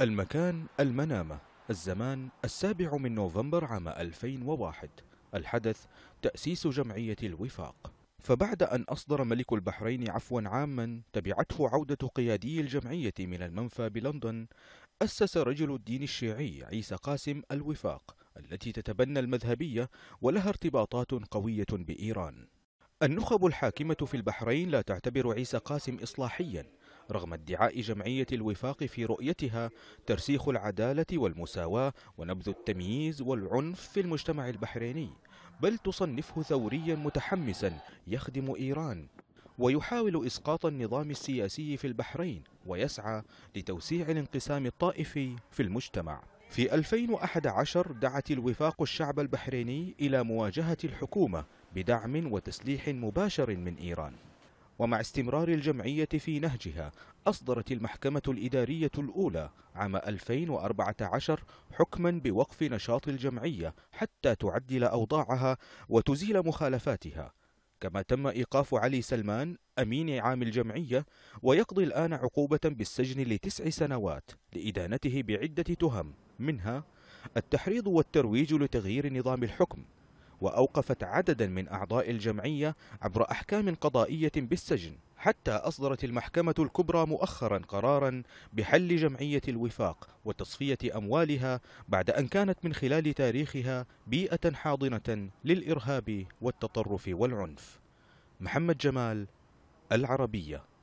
المكان المنامة الزمان السابع من نوفمبر عام 2001 الحدث تأسيس جمعية الوفاق فبعد أن أصدر ملك البحرين عفوا عاما تبعته عودة قيادي الجمعية من المنفى بلندن أسس رجل الدين الشيعي عيسى قاسم الوفاق التي تتبنى المذهبية ولها ارتباطات قوية بإيران النخب الحاكمة في البحرين لا تعتبر عيسى قاسم إصلاحيا رغم ادعاء جمعية الوفاق في رؤيتها ترسيخ العدالة والمساواة ونبذ التمييز والعنف في المجتمع البحريني بل تصنفه ثوريا متحمسا يخدم إيران ويحاول إسقاط النظام السياسي في البحرين ويسعى لتوسيع الانقسام الطائفي في المجتمع في 2011 دعت الوفاق الشعب البحريني إلى مواجهة الحكومة بدعم وتسليح مباشر من إيران ومع استمرار الجمعية في نهجها أصدرت المحكمة الإدارية الأولى عام 2014 حكما بوقف نشاط الجمعية حتى تعدل أوضاعها وتزيل مخالفاتها كما تم إيقاف علي سلمان أمين عام الجمعية ويقضي الآن عقوبة بالسجن لتسع سنوات لإدانته بعدة تهم منها التحريض والترويج لتغيير نظام الحكم وأوقفت عددا من أعضاء الجمعية عبر أحكام قضائية بالسجن حتى أصدرت المحكمة الكبرى مؤخرا قرارا بحل جمعية الوفاق وتصفية أموالها بعد أن كانت من خلال تاريخها بيئة حاضنة للإرهاب والتطرف والعنف محمد جمال العربيه